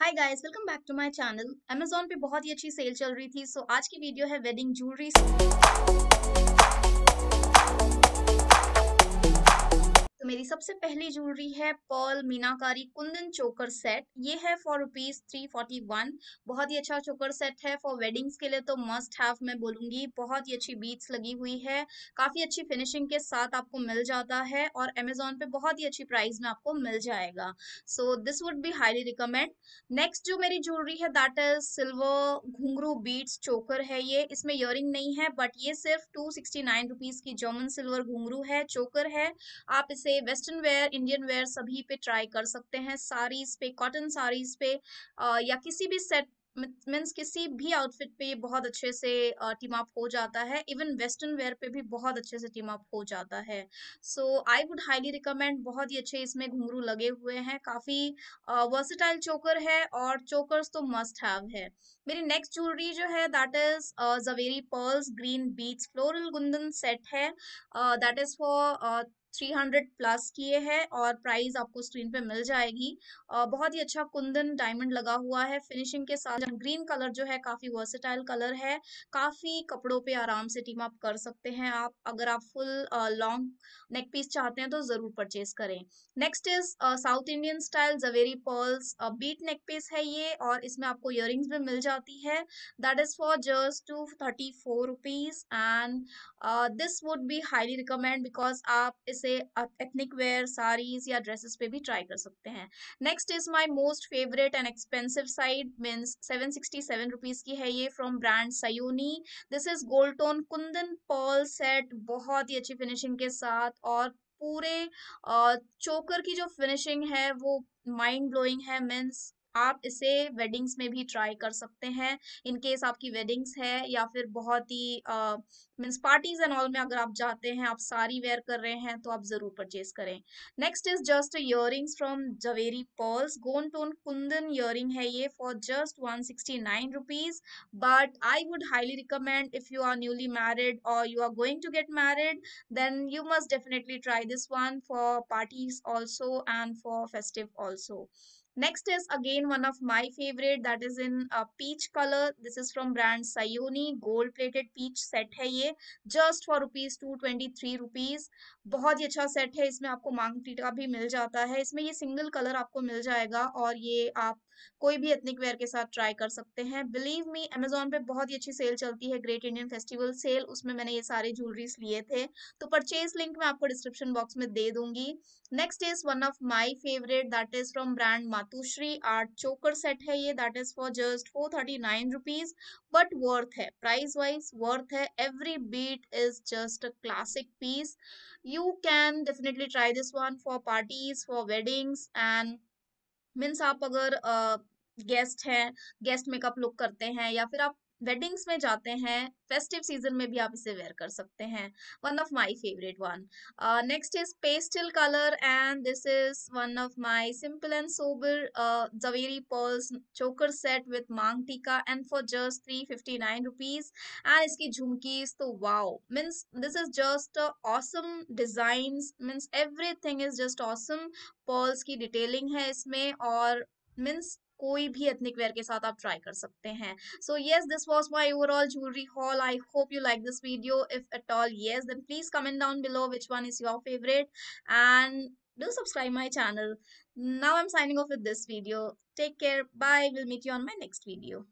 Hi guys welcome back to my channel Amazon पे बहुत ही अच्छी सेल चल रही थी सो आज की वीडियो है वेडिंग ज्वेलरी सबसे पहली ज्वेलरी है पर्ल मीनाकारी कुंदन चोकर सेट ये है for rupees three forty one बहुत ही अच्छा चोकर सेट है फॉर वेडिंग्स के लिए तो मस्ट हैव मैं बोलूंगी बहुत ही अच्छी बीट्स लगी हुई है काफी अच्छी फिनिशिंग के साथ आपको मिल जाता है और अमेजोन पे बहुत ही अच्छी प्राइस में आपको मिल जाएगा so this would be highly recommend next जो मेरी ज्वेलरी है that is silver ghungroo beads choker है ये इसमें इयरिंग नहीं है बट ये सिर्फ टू सिक्सटी नाइन रुपीज की जर्मन सिल्वर घुंगरू है चोकर है आप इसे वेस्टर्न वेयर इंडियन वेयर सभी पे ट्राई कर सकते हैं साड़ीज पे कॉटन साड़ीज पे या किसी भी सेट मीन्स किसी भी आउटफिट पे बहुत अच्छे से टीम अप हो जाता है इवन वेस्टर्न वेयर पे भी बहुत अच्छे से टीम अप हो जाता है so I would highly recommend बहुत ही अच्छे इसमें घुंघरू लगे हुए हैं काफ़ी वर्सटाइल चोकर है और चोकर्स तो मस्ट हैव है मेरी नेक्स्ट ज्वेलरी जो है that is Zaveri pearls green beach floral kundan set है that is for three hundred plus किए हैं और प्राइस आपको स्क्रीन पे मिल जाएगी बहुत ही अच्छा कुंदन डायमंड लगा हुआ है फिनिशिंग के साथ ग्रीन कलर जो है काफी वर्सेटाइल कलर है काफी कपड़ों पे आराम से टीम अप कर सकते हैं आप अगर आप फुल लॉन्ग नेक पीस चाहते हैं तो जरूर परचेज करें next is South Indian style Zaveri pearls bead neck piece है ये और इसमें आपको इयर भी मिल जाती है that is for just two thirty four rupees and this would be highly recommend because आप इसे एथनिक वेयर साड़ीज या ड्रेसेस पे भी ट्राई कर सकते हैं next is my most favourite and expensive side means seven sixty seven rupees की है ये from brand Sayoni this is gold tone kundan poll set बहुत ही अच्छी फिनिशिंग के साथ और पूरे चोकर की जो फिनिशिंग है वो माइंड ब्लोइंग है मीन्स आप इसे वेडिंग्स में भी ट्राई कर सकते हैं इन केस आपकी वेडिंग्स है या फिर बहुत ही मीन्स पार्टीज एंड ऑल में अगर आप जाते हैं आप सारी वेयर कर रहे हैं तो आप जरूर परचेज करें next is just ear from Zaveri pearls गोन टोन कुंदन इयर है ये for just one sixty nine rupees but I would highly recommend if you are newly married और you are going to get married then you must definitely try this one for parties also and for festive also Next is again one of my favorite that is in uh, peach color. This is from brand Sayoni. Gold plated peach set hai ye just for rupees 223 rupees bahut hi acha set hai isme aapko mang आपको bhi mil jata hai isme ye single color aapko mil jayega aur ye aap कोई भी ethnic wear के साथ try कर सकते हैं believe me Amazon पे बहुत ही अच्छी सेल चलती है ग्रेट इंडियन फेस्टिवल सेल उसमें मैंने ये सारे ज्वेलरीज लिए थे तो परचेज लिंक मैं आपको डिस्क्रिप्शन बॉक्स में दे दूंगी next is one of my favourite that is from brand Maa Dhatushri art choker set है ये that is for just four thirty nine rupees but worth है प्राइस वाइज वर्थ है every bead is just a classic piece you can definitely try this one for parties for weddings and means आप अगर guest uh, हैं guest makeup look करते हैं या फिर आप वेडिंग्स में जाते हैं फेस्टिव सीजन में भी आप इसे वेयर कर सकते हैं one of my favourite one next is pastel colour and this is one of my simple and sober Zaveri pearls choker set with maang tikka and for just three fifty nine rupees and इसकी झुमकीज तो wow means this is just awesome design means everything is just awesome pearls की detailing है इसमें और means कोई भी ethnic wear के साथ आप ट्राई कर सकते हैं so yes this was my overall jewellery haul I hope you like this video if at all yes then please comment down below which one is your favourite and do subscribe my channel now i'm signing off with this video take care bye we'll meet you on my next video